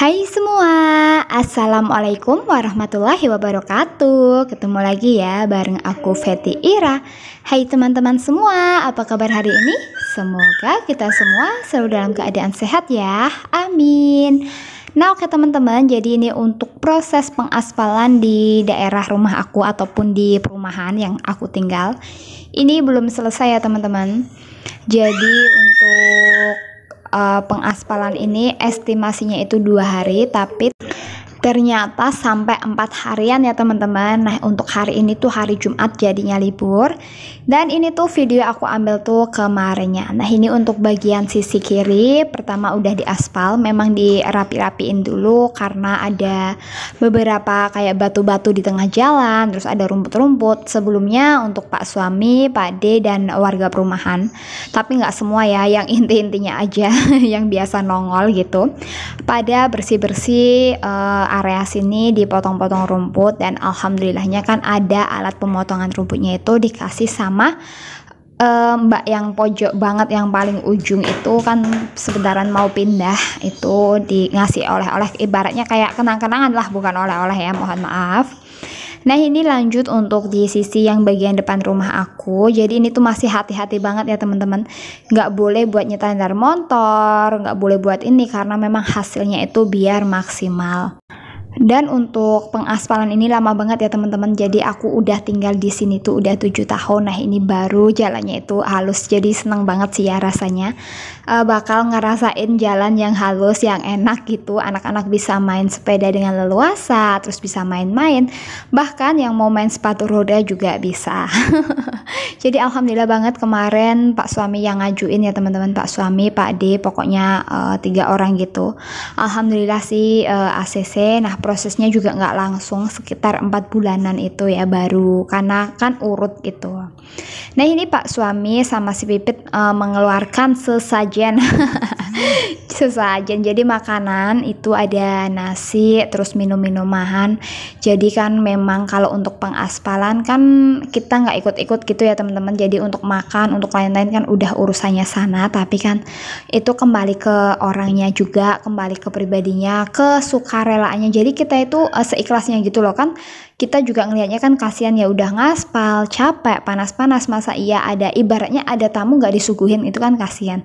Hai semua, Assalamualaikum warahmatullahi wabarakatuh Ketemu lagi ya bareng aku Feti Ira Hai teman-teman semua, apa kabar hari ini? Semoga kita semua selalu dalam keadaan sehat ya, amin Nah oke teman-teman, jadi ini untuk proses pengaspalan di daerah rumah aku ataupun di perumahan yang aku tinggal Ini belum selesai ya teman-teman Jadi untuk uh, pengaspalan ini estimasinya itu dua hari tapi Ternyata sampai 4 harian ya teman-teman. Nah, untuk hari ini tuh hari Jumat jadinya libur. Dan ini tuh video aku ambil tuh kemarinnya. Nah, ini untuk bagian sisi kiri. Pertama udah di aspal, memang dirapi-rapiin dulu karena ada beberapa kayak batu-batu di tengah jalan, terus ada rumput-rumput. Sebelumnya untuk Pak suami, Pak D dan warga perumahan. Tapi nggak semua ya, yang inti-intinya aja yang biasa nongol gitu. Pada bersih-bersih eh, area sini dipotong-potong rumput dan alhamdulillahnya kan ada alat pemotongan rumputnya itu dikasih sama eh, mbak yang pojok banget yang paling ujung itu kan sebentaran mau pindah itu di ngasih oleh-oleh ibaratnya kayak kenang-kenangan lah bukan oleh-oleh ya mohon maaf Nah ini lanjut untuk di sisi yang bagian depan rumah aku Jadi ini tuh masih hati-hati banget ya teman-teman Nggak boleh buat nyetandar motor Nggak boleh buat ini karena memang hasilnya itu biar maksimal dan untuk pengaspalan ini lama banget ya teman-teman. Jadi aku udah tinggal di sini tuh udah 7 tahun. Nah, ini baru jalannya itu halus. Jadi senang banget sih ya rasanya uh, bakal ngerasain jalan yang halus, yang enak gitu. Anak-anak bisa main sepeda dengan leluasa, terus bisa main-main. Bahkan yang mau main sepatu roda juga bisa. Jadi alhamdulillah banget kemarin Pak suami yang ngajuin ya teman-teman, Pak suami, Pak D, pokoknya uh, tiga orang gitu. Alhamdulillah sih uh, eh, ACC. Nah prosesnya juga nggak langsung sekitar empat bulanan itu ya baru karena kan urut gitu. Nah ini Pak suami sama si Pipit uh, mengeluarkan sesaji sajen sesajen jadi makanan itu ada nasi terus minum-minuman jadi kan memang kalau untuk pengaspalan kan kita nggak ikut-ikut gitu ya teman-teman jadi untuk makan untuk lain-lain kan udah urusannya sana tapi kan itu kembali ke orangnya juga kembali ke pribadinya ke sukarelaannya jadi kita itu uh, seikhlasnya gitu loh kan kita juga ngelihatnya kan kasihan ya udah ngaspal capek panas-panas masa iya ada ibaratnya ada tamu nggak disuguhin itu kan kasihan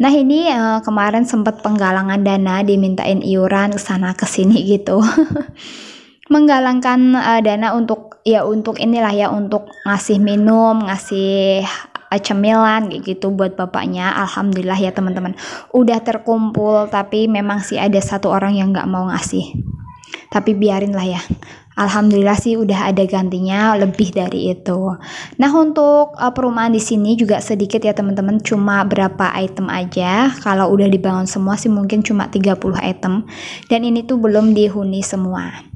nah ini uh, kemarin sempat penggalangan dana dimintain iuran sana ke sini gitu menggalangkan uh, dana untuk ya untuk inilah ya untuk ngasih minum ngasih eh, cemilan gitu buat bapaknya alhamdulillah ya teman-teman udah terkumpul tapi memang sih ada satu orang yang nggak mau ngasih tapi biarin lah ya Alhamdulillah sih udah ada gantinya lebih dari itu. Nah, untuk uh, perumahan di sini juga sedikit ya teman-teman, cuma berapa item aja. Kalau udah dibangun semua sih mungkin cuma 30 item dan ini tuh belum dihuni semua.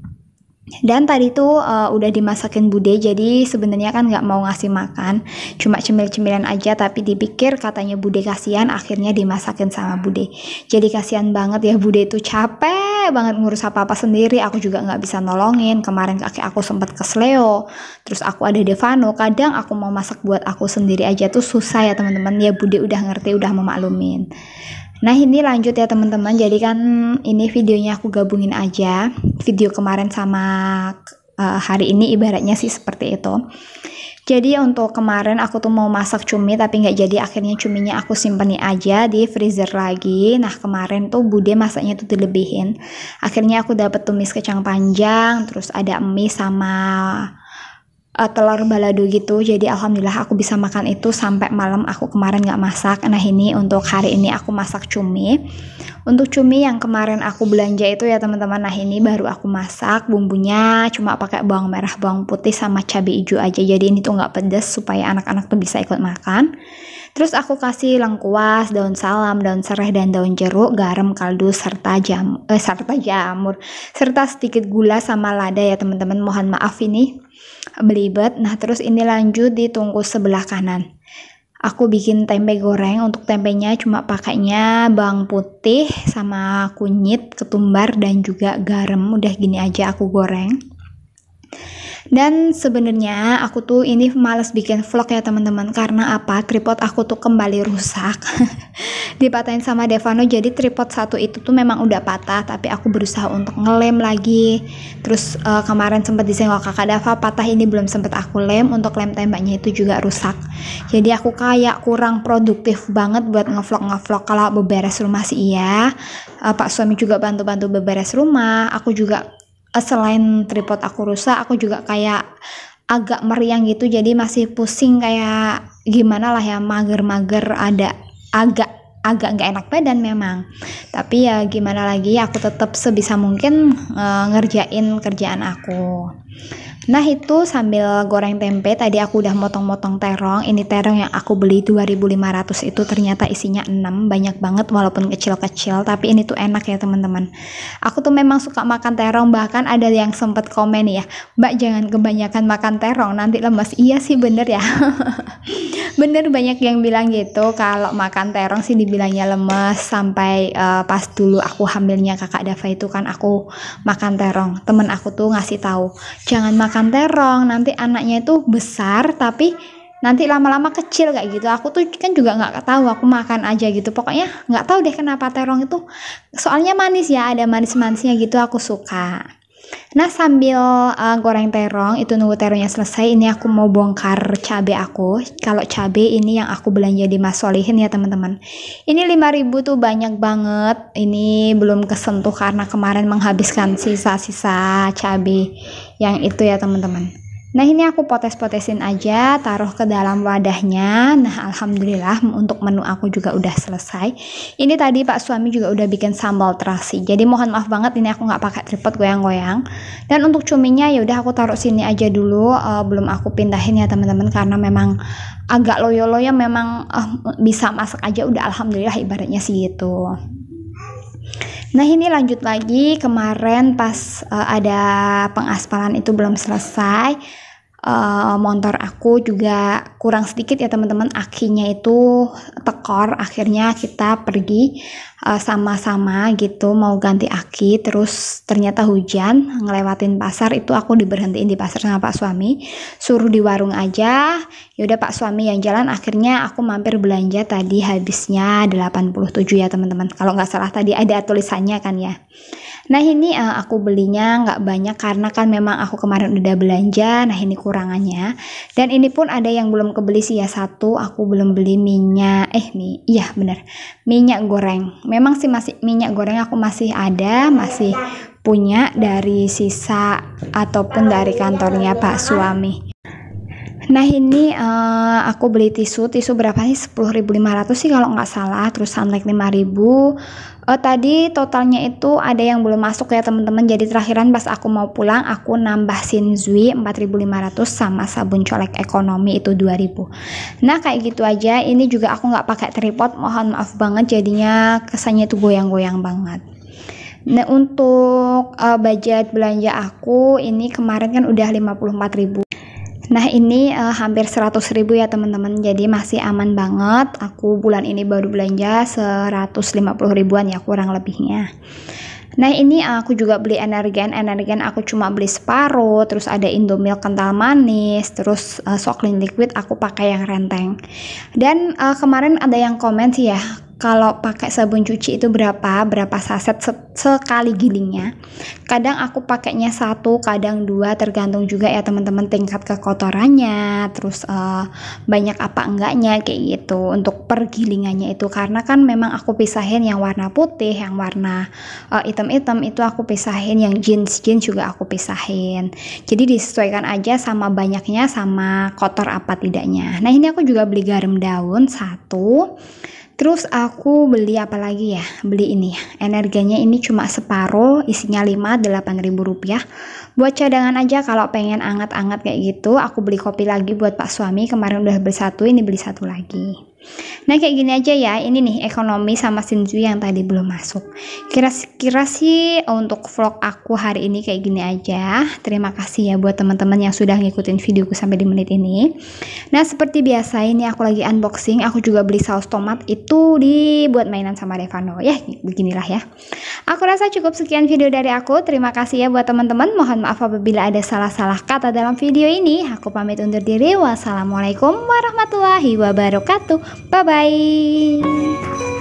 Dan tadi tuh uh, udah dimasakin bude, jadi sebenarnya kan nggak mau ngasih makan, cuma cemil-cemilan aja. Tapi dipikir katanya bude kasihan, akhirnya dimasakin sama bude. Jadi kasihan banget ya bude itu capek banget ngurus apa apa sendiri. Aku juga nggak bisa nolongin. Kemarin kaki aku sempat kesleo, terus aku ada Devano. Kadang aku mau masak buat aku sendiri aja tuh susah ya teman-teman. Ya bude udah ngerti, udah memaklumin. Nah ini lanjut ya teman-teman. Jadi kan mm, ini videonya aku gabungin aja. Video kemarin sama uh, hari ini ibaratnya sih seperti itu. Jadi untuk kemarin aku tuh mau masak cumi tapi nggak jadi akhirnya cuminya aku simpenin aja di freezer lagi. Nah kemarin tuh bude masaknya tuh dilebihin. Akhirnya aku dapet tumis kecang panjang, terus ada mie sama uh, telur balado gitu jadi alhamdulillah aku bisa makan itu sampai malam aku kemarin nggak masak nah ini untuk hari ini aku masak cumi untuk cumi yang kemarin aku belanja itu ya teman-teman nah ini baru aku masak bumbunya cuma pakai bawang merah bawang putih sama cabai hijau aja jadi ini tuh nggak pedes supaya anak-anak tuh bisa ikut makan Terus aku kasih lengkuas, daun salam, daun serai dan daun jeruk, garam, kaldu serta jam eh, serta jamur serta sedikit gula sama lada ya teman-teman. Mohon maaf ini belibet. Nah, terus ini lanjut di sebelah kanan. Aku bikin tempe goreng untuk tempenya cuma pakainya bawang putih sama kunyit, ketumbar dan juga garam. Udah gini aja aku goreng. Dan sebenarnya aku tuh ini males bikin vlog ya teman-teman karena apa? Tripod aku tuh kembali rusak. Dipatahin sama Devano jadi tripod satu itu tuh memang udah patah tapi aku berusaha untuk ngelem lagi. Terus uh, kemarin sempat disenggol kakak Dava patah ini belum sempat aku lem untuk lem tembaknya itu juga rusak. Jadi aku kayak kurang produktif banget buat ngevlog ngevlog kalau beberes rumah sih iya. Uh, Pak suami juga bantu-bantu beberes rumah. Aku juga Eh, selain tripod aku rusak aku juga kayak agak meriang gitu jadi masih pusing kayak gimana lah ya mager-mager ada agak agak nggak enak badan memang tapi ya gimana lagi aku tetap sebisa mungkin uh, ngerjain kerjaan aku Nah itu sambil goreng tempe tadi aku udah motong-motong terong Ini terong yang aku beli 2500 itu ternyata isinya 6 Banyak banget walaupun kecil-kecil tapi ini tuh enak ya teman-teman Aku tuh memang suka makan terong bahkan ada yang sempet komen ya Mbak jangan kebanyakan makan terong nanti lemes Iya sih bener ya bener banyak yang bilang gitu kalau makan terong sih dibilangnya lemes sampai uh, pas dulu aku hamilnya kakak Dava itu kan aku makan terong temen aku tuh ngasih tahu jangan makan terong nanti anaknya itu besar tapi nanti lama-lama kecil kayak gitu aku tuh kan juga nggak tahu aku makan aja gitu pokoknya nggak tahu deh kenapa terong itu soalnya manis ya ada manis-manisnya gitu aku suka Nah sambil uh, goreng terong itu nunggu terongnya selesai ini aku mau bongkar cabe aku. Kalau cabe ini yang aku belanja di Mas Solihin ya teman-teman. Ini 5000 tuh banyak banget. Ini belum kesentuh karena kemarin menghabiskan sisa-sisa cabe yang itu ya teman-teman. Nah ini aku potes-potesin aja, taruh ke dalam wadahnya. Nah alhamdulillah untuk menu aku juga udah selesai. Ini tadi pak suami juga udah bikin sambal terasi. Jadi mohon maaf banget ini aku nggak pakai tripod goyang-goyang. Dan untuk cuminya ya udah aku taruh sini aja dulu, uh, belum aku pindahin ya teman-teman karena memang agak loyo-loyo memang uh, bisa masak aja udah alhamdulillah ibaratnya sih gitu. Nah ini lanjut lagi kemarin pas uh, ada pengaspalan itu belum selesai Eh, motor aku juga kurang sedikit ya teman-teman akhirnya itu tekor akhirnya kita pergi eh, sama-sama uh, gitu mau ganti aki terus ternyata hujan ngelewatin pasar itu aku diberhentiin di pasar sama pak suami suruh di warung aja yaudah pak suami yang jalan akhirnya aku mampir belanja tadi habisnya 87 ya teman-teman kalau nggak salah tadi ada tulisannya kan ya Nah ini uh, aku belinya nggak banyak karena kan memang aku kemarin udah belanja. Nah ini kurangannya. Dan ini pun ada yang belum kebeli sih ya satu. Aku belum beli minyak. Eh mi, iya bener minyak goreng. Memang sih masih minyak goreng aku masih ada, masih punya dari sisa ataupun dari kantornya Pak Suami. Nah ini uh, aku beli tisu, tisu berapa sih? 10.500 sih kalau nggak salah. Terus sunlight 5.000. Uh, eh, tadi totalnya itu ada yang belum masuk ya teman-teman. Jadi terakhiran pas aku mau pulang aku nambah Sinzui 4.500 sama sabun colek ekonomi itu 2.000. Nah kayak gitu aja. Ini juga aku nggak pakai tripod. Mohon maaf banget jadinya kesannya itu goyang-goyang banget. Nah, untuk uh, budget belanja aku ini kemarin kan udah 54.000 Nah ini uh, hampir 100 ribu ya teman-teman jadi masih aman banget aku bulan ini baru belanja 150 ribuan ya kurang lebihnya Nah ini eh, aku juga beli energen, energen aku cuma beli separuh, terus ada Indomil kental manis, terus uh, eh, Soklin liquid aku pakai yang renteng. Dan uh, kemarin ada yang komen sih ya, kalau pakai sabun cuci itu berapa berapa saset sekali gilingnya kadang aku pakainya satu kadang dua tergantung juga ya teman-teman tingkat kekotorannya terus uh, banyak apa enggaknya kayak gitu untuk per gilingannya itu karena kan memang aku pisahin yang warna putih yang warna hitam eh, hitam-hitam itu aku pisahin yang jeans jeans juga aku pisahin jadi disesuaikan aja sama banyaknya sama kotor apa tidaknya nah ini aku juga beli garam daun satu Terus aku beli apa lagi ya? Beli ini ya. Energinya ini cuma separuh, isinya 5, ribu rupiah. Buat cadangan aja kalau pengen anget-anget kayak gitu, aku beli kopi lagi buat pak suami. Kemarin udah bersatu, ini beli satu lagi. Nah kayak gini aja ya, ini nih ekonomi sama Shinju yang tadi belum masuk. Kira-kira sih untuk vlog aku hari ini kayak gini aja. Terima kasih ya buat teman-teman yang sudah ngikutin videoku sampai di menit ini. Nah seperti biasa ini aku lagi unboxing, aku juga beli saus tomat itu dibuat mainan sama Revano. Ya beginilah ya. Aku rasa cukup sekian video dari aku. Terima kasih ya buat teman-teman. Mohon maaf apabila ada salah-salah kata dalam video ini. Aku pamit undur diri. Wassalamualaikum warahmatullahi wabarakatuh. Bye bye.